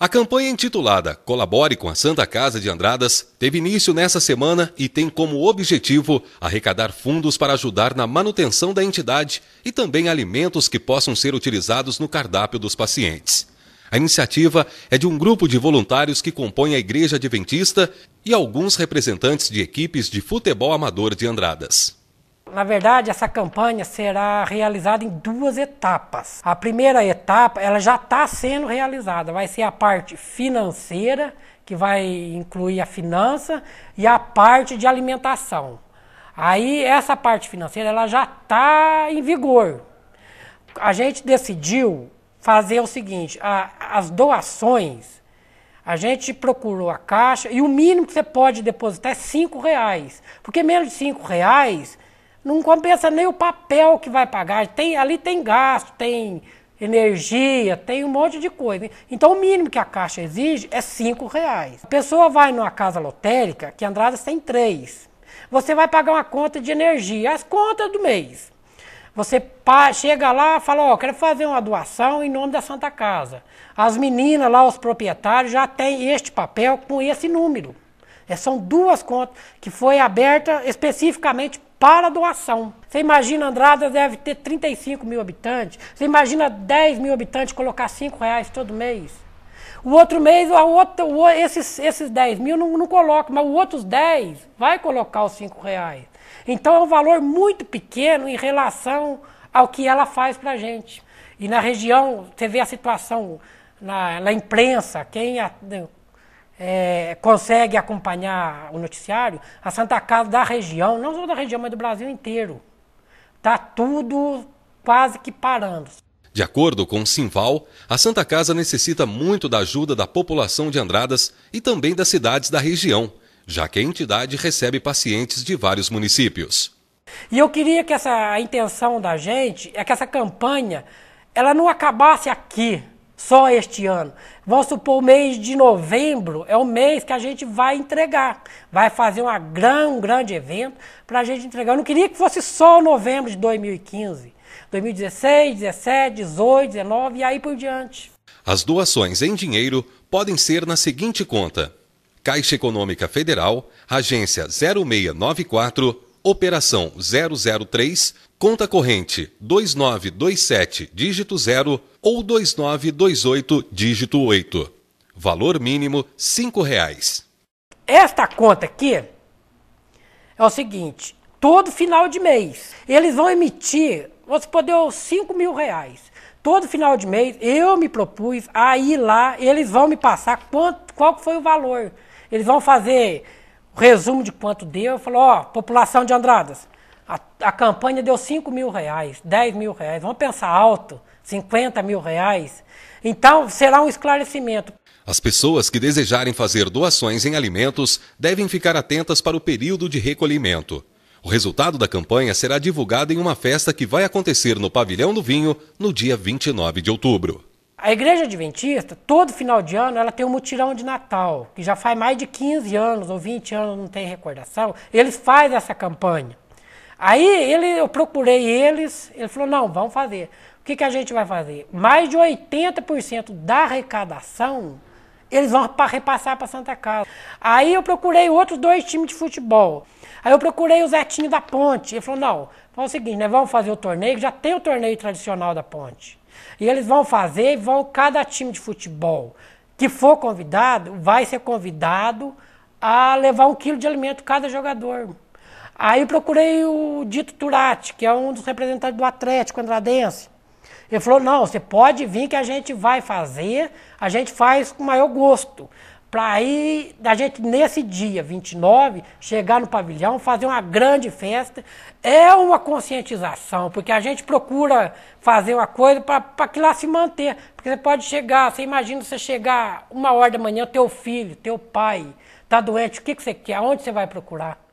A campanha intitulada Colabore com a Santa Casa de Andradas teve início nessa semana e tem como objetivo arrecadar fundos para ajudar na manutenção da entidade e também alimentos que possam ser utilizados no cardápio dos pacientes. A iniciativa é de um grupo de voluntários que compõe a Igreja Adventista e alguns representantes de equipes de futebol amador de Andradas. Na verdade, essa campanha será realizada em duas etapas. A primeira etapa, ela já está sendo realizada, vai ser a parte financeira, que vai incluir a finança, e a parte de alimentação. Aí essa parte financeira ela já está em vigor. A gente decidiu fazer o seguinte: a, as doações, a gente procurou a caixa e o mínimo que você pode depositar é cinco reais, porque menos de cinco reais não compensa nem o papel que vai pagar. Tem, ali tem gasto, tem energia, tem um monte de coisa. Então o mínimo que a Caixa exige é cinco reais. A pessoa vai numa casa lotérica, que Andradas tem três. Você vai pagar uma conta de energia, as contas do mês. Você chega lá fala, ó, oh, quero fazer uma doação em nome da Santa Casa. As meninas lá, os proprietários, já têm este papel com esse número. É, são duas contas que foi aberta especificamente para doação. Você imagina Andrada deve ter 35 mil habitantes. Você imagina 10 mil habitantes colocar 5 reais todo mês. O outro mês, a outra, esses, esses 10 mil não, não coloca, mas os outros 10 vai colocar os 5 reais. Então é um valor muito pequeno em relação ao que ela faz para a gente. E na região, você vê a situação na, na imprensa, quem, né, é, consegue acompanhar o noticiário, a Santa Casa da região, não só da região, mas do Brasil inteiro, está tudo quase que parando. De acordo com o Simval, a Santa Casa necessita muito da ajuda da população de Andradas e também das cidades da região, já que a entidade recebe pacientes de vários municípios. E eu queria que essa a intenção da gente é que essa campanha ela não acabasse aqui, só este ano. Vamos supor, o mês de novembro é o mês que a gente vai entregar. Vai fazer uma gran, um grande evento para a gente entregar. Eu não queria que fosse só novembro de 2015. 2016, 17, 18, 19 e aí por diante. As doações em dinheiro podem ser na seguinte conta: Caixa Econômica Federal, agência 0694 operação 003, conta corrente 2927, dígito 0 ou 2928, dígito 8. Valor mínimo R$ 5,00. Esta conta aqui é o seguinte: todo final de mês eles vão emitir, você podeu 5 mil reais. Todo final de mês eu me propus a ir lá, eles vão me passar quanto, qual foi o valor. Eles vão fazer o resumo de quanto deu, eu falo, ó, população de Andradas, a, a, campanha deu 5 mil reais, 10 mil reais, vamos pensar alto, 50 mil reais. Então, será um esclarecimento. As pessoas que desejarem fazer doações em alimentos devem ficar atentas para o período de recolhimento. O resultado da campanha será divulgado em uma festa que vai acontecer no Pavilhão do Vinho no dia 29 de outubro. A igreja adventista, todo final de ano, ela tem um mutirão de Natal, que já faz mais de 15 anos ou 20 anos, não tem recordação, eles fazem essa campanha. Aí ele, eu procurei eles, ele falou, não, vamos fazer. O que, que a gente vai fazer? Mais de 80% da arrecadação, eles vão repassar para Santa Casa. Aí eu procurei outros dois times de futebol. Aí eu procurei o Zetinho da Ponte. Ele falou, não, Vamos o seguinte, né, vamos fazer o torneio, já tem o torneio tradicional da Ponte. E eles vão fazer, vão cada time de futebol que for convidado, vai ser convidado a levar um quilo de alimento cada jogador. Aí procurei o Dito Turati, que é um dos representantes do Atlético Andradense. Ele falou: não, você pode vir que a gente vai fazer, a gente faz com maior gosto para aí a gente, nesse dia 29, chegar no pavilhão, fazer uma grande festa. É uma conscientização, porque a gente procura fazer uma coisa para que lá se manter. Porque você pode chegar, você imagina você chegar uma hora da manhã, teu filho, teu pai está doente, o que, que você quer? Aonde você vai procurar?